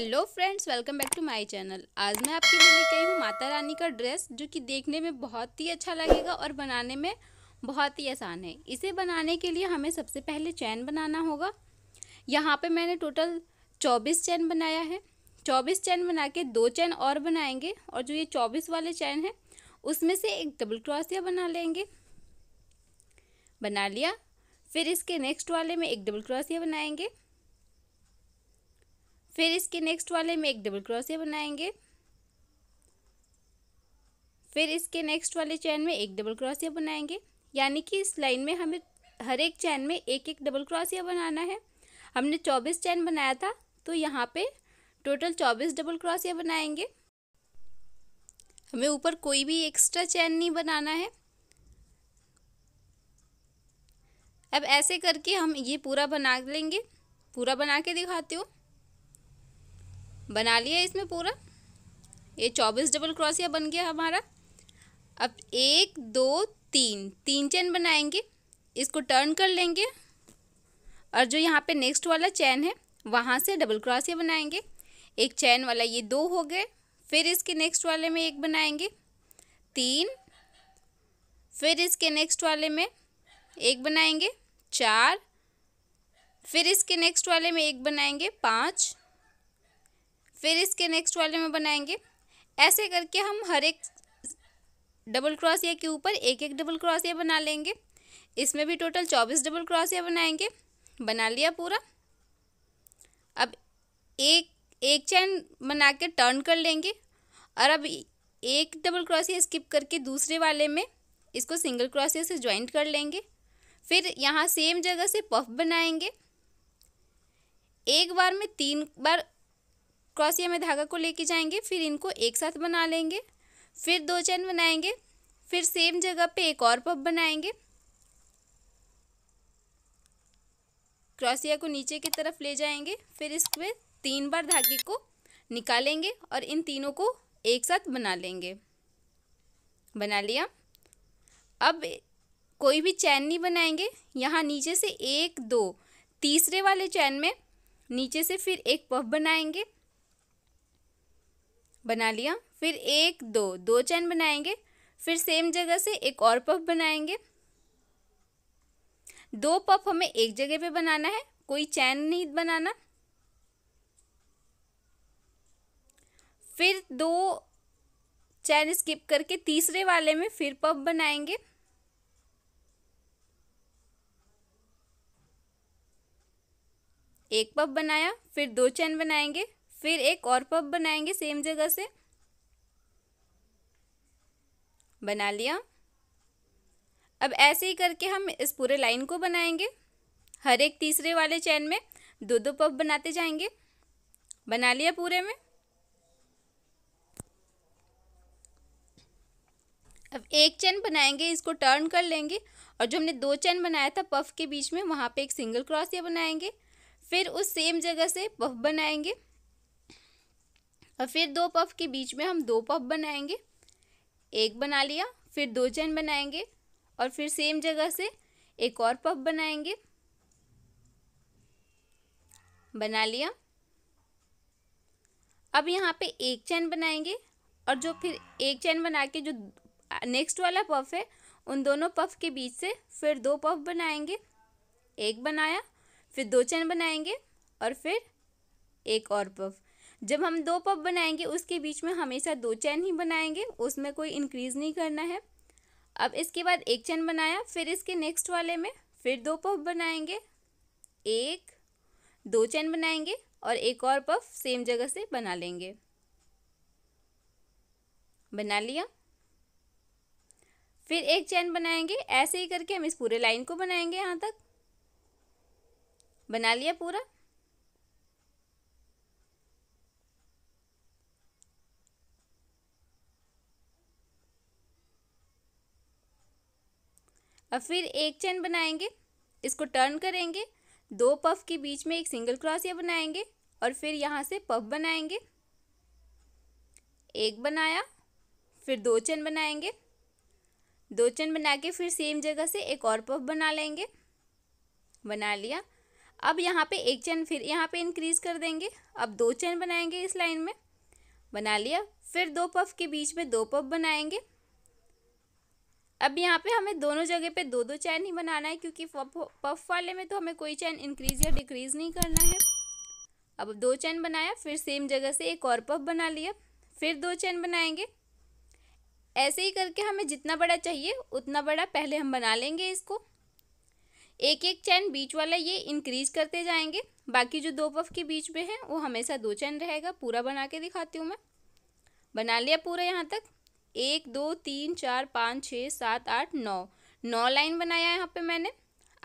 hello friends welcome back to my channel आज मैं आपके लिए लेके आई हूँ माता रानी का ड्रेस जो कि देखने में बहुत ही अच्छा लगेगा और बनाने में बहुत ही आसान है इसे बनाने के लिए हमें सबसे पहले चैन बनाना होगा यहाँ पे मैंने टोटल 24 चैन बनाया है 24 चैन बना के दो चैन और बनाएंगे और जो ये चौबीस वाले चैन है उसमें से एक डबल क्रोसिया बना लेंगे बना लिया फिर इसके नेक्स्ट वाले में एक डबल क्रोसिया बनाएंगे फिर इसके नेक्स्ट वाले में एक डबल क्रोसिया बनाएंगे फिर इसके नेक्स्ट वाले चैन में एक डबल क्रोसिया बनाएंगे यानी कि इस लाइन में हमें हर एक चैन में एक एक डबल क्रोसिया बनाना है हमने चौबीस चैन बनाया था तो यहाँ पे टोटल चौबीस डबल क्रोसिया बनाएंगे हमें ऊपर कोई भी एक्स्ट्रा चैन नहीं बनाना है अब ऐसे करके हम ये पूरा बना लेंगे पूरा बना के दिखाते हो बना लिया इसमें पूरा ये चौबीस डबल क्रोसिया बन गया हमारा अब एक दो तीन तीन चैन बनाएंगे इसको टर्न कर लेंगे और जो यहाँ पे नेक्स्ट वाला चैन है वहाँ से डबल क्रॉसिया बनाएंगे एक चैन वाला ये दो हो गए फिर इसके नेक्स्ट वाले में एक बनाएंगे तीन फिर इसके नेक्स्ट वाले में एक बनाएंगे चार फिर इसके नेक्स्ट वाले में एक बनाएंगे पाँच फिर इसके नेक्स्ट वाले में बनाएंगे ऐसे करके हम हर एक डबल क्रॉसिया के ऊपर एक एक डबल क्रॉसिया बना लेंगे इसमें भी टोटल चौबीस डबल क्रॉसिया बनाएंगे बना लिया पूरा अब एक एक चैन बना के टर्न कर लेंगे और अब एक डबल क्रॉसिया स्किप करके दूसरे वाले में इसको सिंगल क्रॉसिया से ज्वाइंट कर लेंगे फिर यहाँ सेम जगह से पफ बनाएंगे एक बार में तीन बार क्रॉसिया में धागा को लेके जाएंगे फिर इनको एक साथ बना लेंगे फिर दो चैन बनाएंगे फिर सेम जगह पे एक और पफ बनाएंगे क्रॉसिया को नीचे की तरफ ले जाएंगे फिर इसमें तीन बार धागे को निकालेंगे और इन तीनों को एक साथ बना लेंगे बना लिया अब कोई भी चैन नहीं बनाएंगे यहाँ नीचे से एक दो तीसरे वाले चैन में नीचे से फिर एक पफ बनाएंगे बना लिया फिर एक दो दो चैन बनाएंगे फिर सेम जगह से एक और पफ बनाएंगे दो पफ हमें एक जगह पे बनाना है कोई चैन नहीं बनाना फिर दो चैन स्किप करके तीसरे वाले में फिर पफ बनाएंगे एक पफ बनाया फिर दो चैन बनाएंगे फिर एक और पब बनाएंगे सेम जगह से बना लिया अब ऐसे ही करके हम इस पूरे लाइन को बनाएंगे हर एक तीसरे वाले चैन में दो दो पफ बनाते जाएंगे बना लिया पूरे में अब एक चैन बनाएंगे इसको टर्न कर लेंगे और जो हमने दो चैन बनाया था पफ के बीच में वहाँ पे एक सिंगल क्रॉस ये बनाएंगे फिर उस सेम जगह से पफ बनाएंगे और फिर दो पफ के बीच में हम दो पफ बनाएंगे एक बना लिया फिर दो चैन बनाएंगे और फिर सेम जगह से एक और पफ बनाएंगे बना लिया अब यहाँ पे एक चैन बनाएंगे और जो फिर एक चैन बना के जो नेक्स्ट वाला पफ है उन दोनों पफ के बीच से फिर दो पफ बनाएंगे एक बनाया फिर दो चैन बनाएंगे और फिर एक और पफ जब हम दो पब बनाएंगे उसके बीच में हमेशा दो चैन ही बनाएंगे उसमें कोई इंक्रीज़ नहीं करना है अब इसके बाद एक चैन बनाया फिर इसके नेक्स्ट वाले में फिर दो पफ बनाएंगे एक दो चैन बनाएंगे और एक और पफ सेम जगह से बना लेंगे बना लिया फिर एक चैन बनाएंगे ऐसे ही करके हम इस पूरे लाइन को बनाएंगे यहाँ तक बना लिया पूरा अब फिर एक चैन बनाएंगे इसको टर्न करेंगे दो पफ के बीच में एक सिंगल क्रोसिया बनाएंगे और फिर यहाँ से पफ बनाएंगे एक बनाया फिर दो चैन बनाएंगे दो चैन बना के फिर सेम जगह से एक और पफ बना लेंगे बना लिया अब यहाँ पे एक चैन फिर यहाँ पे इंक्रीज कर देंगे अब दो चैन बनाएंगे इस लाइन में बना लिया फिर दो पफ के बीच में दो पफ बनाएंगे अब यहाँ पे हमें दोनों जगह पे दो दो चैन ही बनाना है क्योंकि पफ वाले में तो हमें कोई चैन इंक्रीज या डिक्रीज नहीं करना है अब दो चैन बनाया फिर सेम जगह से एक और पफ बना लिया फिर दो चैन बनाएंगे ऐसे ही करके हमें जितना बड़ा चाहिए उतना बड़ा पहले हम बना लेंगे इसको एक एक चैन बीच वाला ये इंक्रीज करते जाएंगे बाकी जो दो पफ के बीच में है वो हमेशा दो चैन रहेगा पूरा बना के दिखाती हूँ मैं बना लिया पूरा यहाँ तक एक दो तीन चार पाँच छः सात आठ नौ नौ लाइन बनाया यहाँ पे मैंने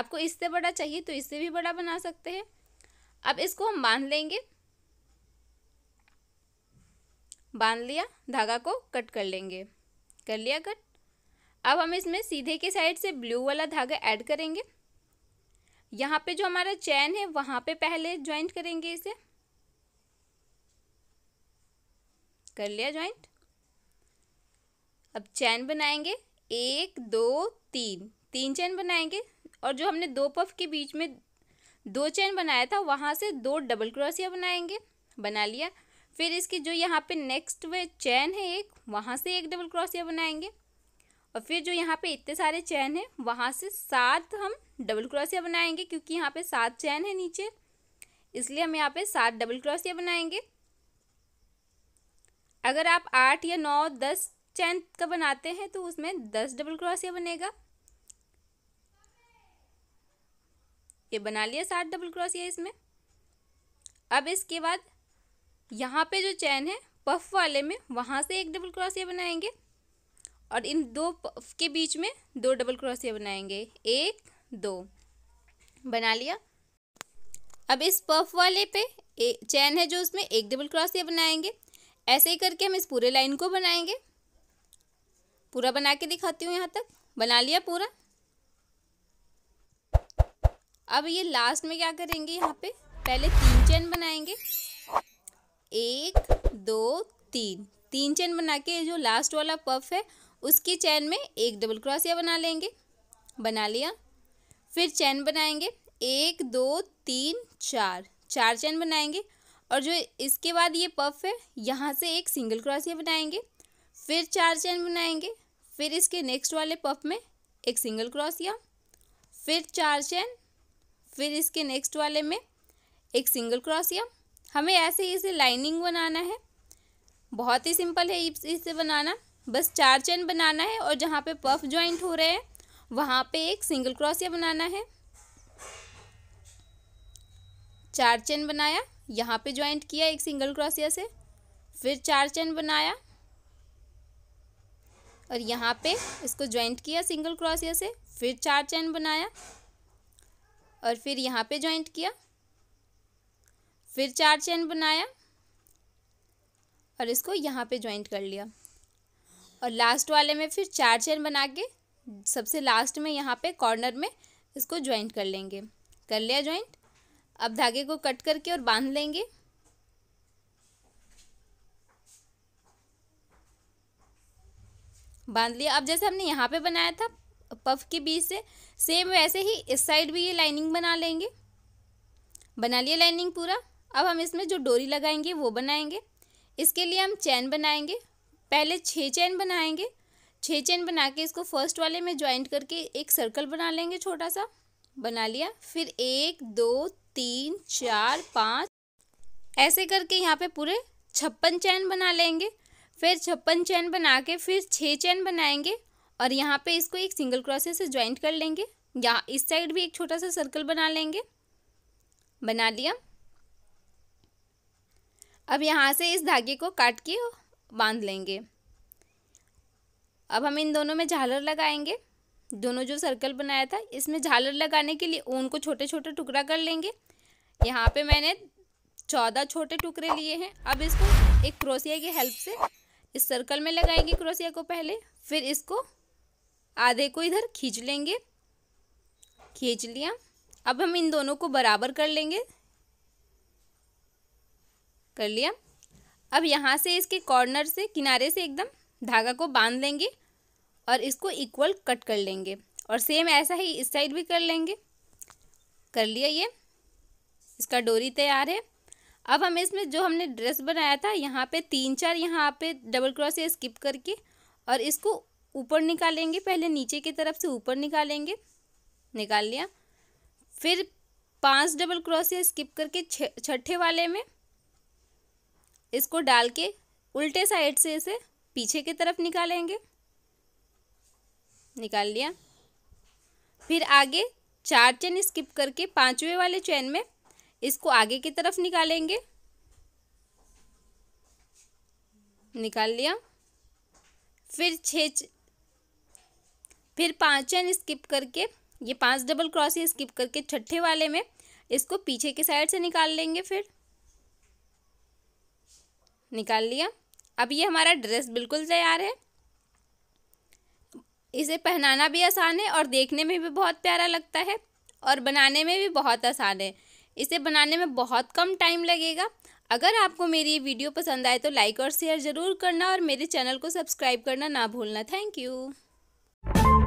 आपको इससे बड़ा चाहिए तो इससे भी बड़ा बना सकते हैं अब इसको हम बांध लेंगे बांध लिया धागा को कट कर लेंगे कर लिया कट अब हम इसमें सीधे के साइड से ब्लू वाला धागा ऐड करेंगे यहाँ पे जो हमारा चैन है वहाँ पे पहले ज्वाइंट करेंगे इसे कर लिया ज्वाइंट अब चैन बनाएंगे एक दो तीन तीन चैन बनाएंगे और जो हमने दो पफ के बीच में दो चैन बनाया था वहाँ से दो डबल क्रोसिया बनाएंगे बना लिया फिर इसकी जो यहाँ पे नेक्स्ट वे चैन है एक वहाँ से एक डबल क्रोसिया बनाएंगे और फिर जो यहाँ पे इतने सारे चैन हैं वहाँ से सात हम डबल क्रोसिया बनाएंगे क्योंकि यहाँ पे सात चैन है नीचे इसलिए हम यहाँ पे सात डबल क्रोसिया बनाएंगे अगर आप आठ या नौ दस चैन का बनाते हैं तो उसमें दस डबल क्रोसिया बनेगा ये बना लिया सात डबल क्रोसिया इसमें अब इसके बाद यहाँ पे जो चैन है पफ वाले में वहाँ से एक डबल क्रोसिया बनाएंगे और इन दो पफ के बीच में दो डबल क्रोसिया बनाएंगे एक दो बना लिया अब इस पफ वाले पे चैन है जो उसमें एक डबल क्रोसिया बनाएंगे ऐसे ही करके हम इस पूरे लाइन को बनाएंगे पूरा बना के दिखाती हूँ यहाँ तक बना लिया पूरा अब ये लास्ट में क्या करेंगे यहाँ पे पहले तीन चैन बनाएंगे एक दो तीन तीन चैन बना के जो लास्ट वाला पफ है उसकी चैन में एक डबल क्रॉसिया बना लेंगे बना लिया फिर चैन बनाएंगे एक दो तीन चार चार चैन बनाएंगे और जो इसके बाद ये पफ है यहाँ से एक सिंगल क्रॉसिया बनाएंगे फिर चार चैन बनाएंगे फिर इसके नेक्स्ट वाले पफ में एक सिंगल क्रोसिया फिर चार चैन फिर इसके नेक्स्ट वाले में एक सिंगल क्रोसिया हमें ऐसे ही इसे लाइनिंग बनाना है बहुत ही सिंपल है इसे बनाना बस चार चैन बनाना है और जहाँ पे पफ ज्वाइंट हो रहे हैं वहाँ पे एक सिंगल क्रोसिया बनाना है चार चैन बनाया यहाँ पे ज्वाइंट किया एक सिंगल क्रोसिया से फिर चार चैन बनाया और यहाँ पे इसको ज्वाइंट किया सिंगल क्रोसिया से फिर चार चैन बनाया और फिर यहाँ पे ज्वाइंट किया फिर चार चैन बनाया और इसको यहाँ पे ज्वाइंट कर लिया और लास्ट वाले में फिर चार चैन बना के सबसे लास्ट में यहाँ पे कॉर्नर में इसको ज्वाइंट कर लेंगे कर लिया ज्वाइंट अब धागे को कट करके और बांध लेंगे बांध लिया अब जैसे हमने यहाँ पे बनाया था पफ के बीच से सेम वैसे ही इस साइड भी ये लाइनिंग बना लेंगे बना लिया लाइनिंग पूरा अब हम इसमें जो डोरी लगाएंगे वो बनाएंगे इसके लिए हम चैन बनाएंगे पहले छः चैन बनाएंगे छः चैन बना के इसको फर्स्ट वाले में ज्वाइंट करके एक सर्कल बना लेंगे छोटा सा बना लिया फिर एक दो तीन चार पाँच ऐसे करके यहाँ पे पूरे छप्पन चैन बना लेंगे फिर छप्पन चैन बना के फिर छः चैन बनाएंगे और यहाँ पे इसको एक सिंगल क्रोशे से ज्वाइंट कर लेंगे या इस साइड भी एक छोटा सा सर्कल बना लेंगे बना लिया अब यहाँ से इस धागे को काट के बांध लेंगे अब हम इन दोनों में झालर लगाएंगे दोनों जो सर्कल बनाया था इसमें झालर लगाने के लिए ऊन को छोटे छोटे टुकड़ा कर लेंगे यहाँ पे मैंने चौदह छोटे टुकड़े लिए हैं अब इसको एक क्रोसिया की हेल्प से इस सर्कल में लगाएंगे क्रोसिया को पहले फिर इसको आधे को इधर खींच लेंगे खींच लिया अब हम इन दोनों को बराबर कर लेंगे कर लिया अब यहाँ से इसके कॉर्नर से किनारे से एकदम धागा को बांध लेंगे और इसको इक्वल कट कर लेंगे और सेम ऐसा ही इस साइड भी कर लेंगे कर लिया ये इसका डोरी तैयार है अब हमें इसमें जो हमने ड्रेस बनाया था यहाँ पे तीन चार यहाँ पे डबल क्रॉस या स्किप करके और इसको ऊपर निकालेंगे पहले नीचे की तरफ से ऊपर निकालेंगे निकाल लिया फिर पांच डबल क्रॉस या स्किप करके छठे वाले में इसको डाल के उल्टे साइड से इसे पीछे की तरफ निकालेंगे निकाल लिया फिर आगे चार चैन स्किप करके पांचवे वाले चेन में इसको आगे की तरफ निकालेंगे निकाल लिया फिर छः फिर चैन स्किप करके ये पांच डबल क्रॉसिंग स्किप करके छठे वाले में इसको पीछे के साइड से निकाल लेंगे फिर निकाल लिया अब ये हमारा ड्रेस बिल्कुल तैयार है इसे पहनाना भी आसान है और देखने में भी बहुत प्यारा लगता है और बनाने में भी बहुत आसान है इसे बनाने में बहुत कम टाइम लगेगा अगर आपको मेरी ये वीडियो पसंद आए तो लाइक और शेयर ज़रूर करना और मेरे चैनल को सब्सक्राइब करना ना भूलना थैंक यू